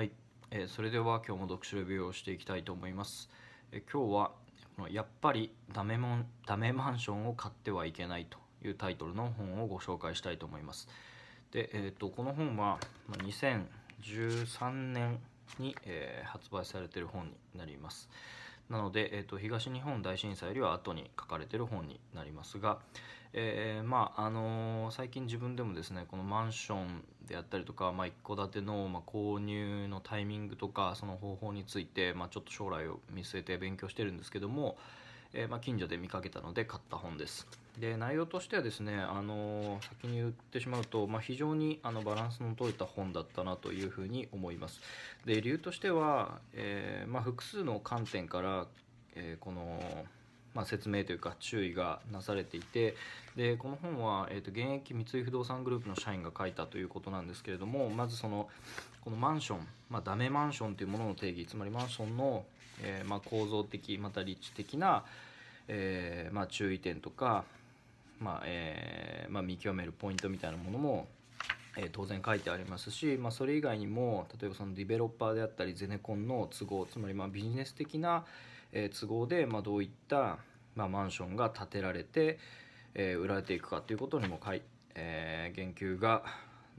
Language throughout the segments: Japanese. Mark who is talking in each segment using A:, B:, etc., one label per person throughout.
A: はい、えー、それでは今日も読書レビューをしていきたいと思います、えー、今日はこのやっぱりダメもんダメマンションを買ってはいけないというタイトルの本をご紹介したいと思いますで、えーと、この本は2013年に、えー、発売されている本になりますなので、えーと、東日本大震災よりは後に書かれてる本になりますが、えー、まああのー、最近自分でもですねこのマンションであったりとか、まあ、一戸建ての、まあ、購入のタイミングとかその方法について、まあ、ちょっと将来を見据えて勉強してるんですけども、えー、まあ、近所で見かけたので買った本です。で内容としてはですね、あのー、先に言ってしまうと、まあ、非常にあのバランスの取れた本だったなというふうに思います。で理由としては、えー、まあ、複数の観点から、えこのまあ、説明というか注意がなされていてでこの本は、えー、と現役三井不動産グループの社員が書いたということなんですけれどもまずそのこのマンション、まあ、ダメマンションというものの定義つまりマンションの、えー、まあ、構造的また立地的な、えー、まあ、注意点とか、まあえー、ま見極めるポイントみたいなものもえ当然書いてありますし、まあ、それ以外にも例えばそのディベロッパーであったりゼネコンの都合つまりまビジネス的な、え都合で、まどういった、まマンションが建てられて、え売られていくかということにもかい、え言及が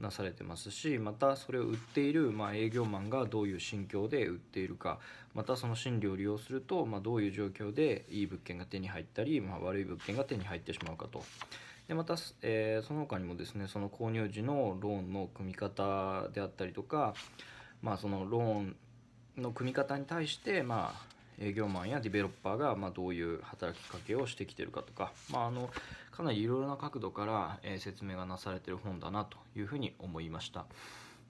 A: なされてますしまたそれを売っている、ま営業マンがどういう心境で売っているかまたその心理を利用すると、まどういう状況でいい物件が手に入ったり、ま悪い物件が手に入ってしまうかと。でまた、えー、その他にもですねその購入時のローンの組み方であったりとか、まあ、そのローンの組み方に対して、まあ営業マンやディベロッパーがまどういう働きかけをしてきてるかとか、まああの、かなりいろいろな角度からえ説明がなされてる本だなというふうに思いました。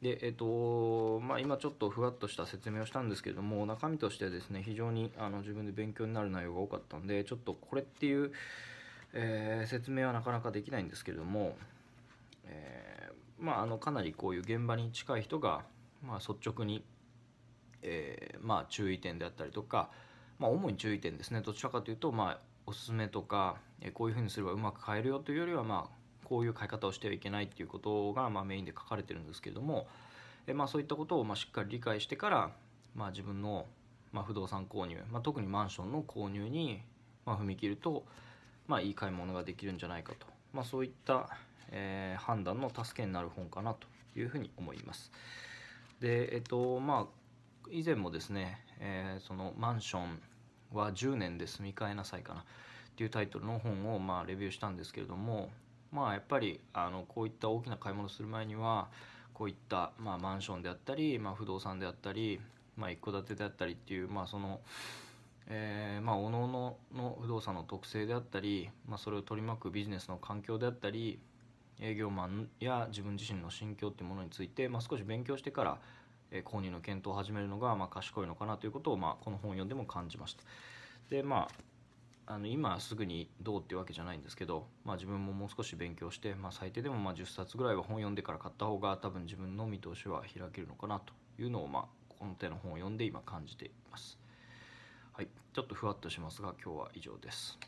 A: でえっとまあ、今ちょっとふわっとした説明をしたんですけれども中身としてですね非常にあの自分で勉強になる内容が多かったんでちょっとこれっていう、えー、説明はなかなかできないんですけれども、えー、まあ、あのかなりこういう現場に近い人が、まあ、率直に、えー、まあ、注意点であったりとか、まあ、主に注意点ですねどちらかというと、まあ、おすすめとかこういうふうにすればうまく買えるよというよりは、まあ、こういう買い方をしてはいけないっていうことが、まメインで書かれてるんですけれども、えまあ、そういったことを、ましっかり理解してから、まあ、自分の、ま不動産購入、ま特にマンションの購入に、ま踏み切ると、まあ、いい買い物ができるんじゃないかと、まそういった、えー、判断の助けになる本かなというふうに思います。でえっとまあ以前もですね、えー、そのマンションは10年で住み替えなさいかなっていうタイトルの本をまあレビューしたんですけれどもまあやっぱりあのこういった大きな買い物する前にはこういったまあマンションであったり、まあ、不動産であったり、まあ、一戸建てであったりっていうまあそのえまあおのおのの不動産の特性であったり、まあ、それを取り巻くビジネスの環境であったり営業マンや自分自身の心境っていうものについて、まあ、少し勉強してからえ購入の検討を始めるのが、ま賢いのかなということを、まあ、この本を読んでも感じました。でまああの今すぐにどうっていうわけじゃないんですけど、まあ、自分ももう少し勉強して、まあ、最低でもま10冊ぐらいは本読んでから買った方が多分自分の見通しは開けるのかなというのを、まあ、この手の本を読んで今感じています。はい、ちょっとふわっとしますが今日は以上です。